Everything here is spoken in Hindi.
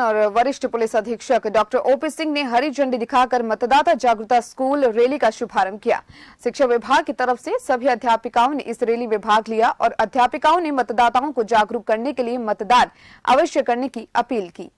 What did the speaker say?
और वरिष्ठ पुलिस अधीक्षक डॉक्टर ओपी सिंह ने हरी झंडी दिखाकर मतदाता जागरूकता स्कूल रैली का शुभारंभ किया शिक्षा विभाग की तरफ से सभी अध्यापिकाओं ने इस रैली में भाग लिया और अध्यापिकाओं ने मतदाताओं को जागरूक करने के लिए मतदान अवश्य करने की अपील की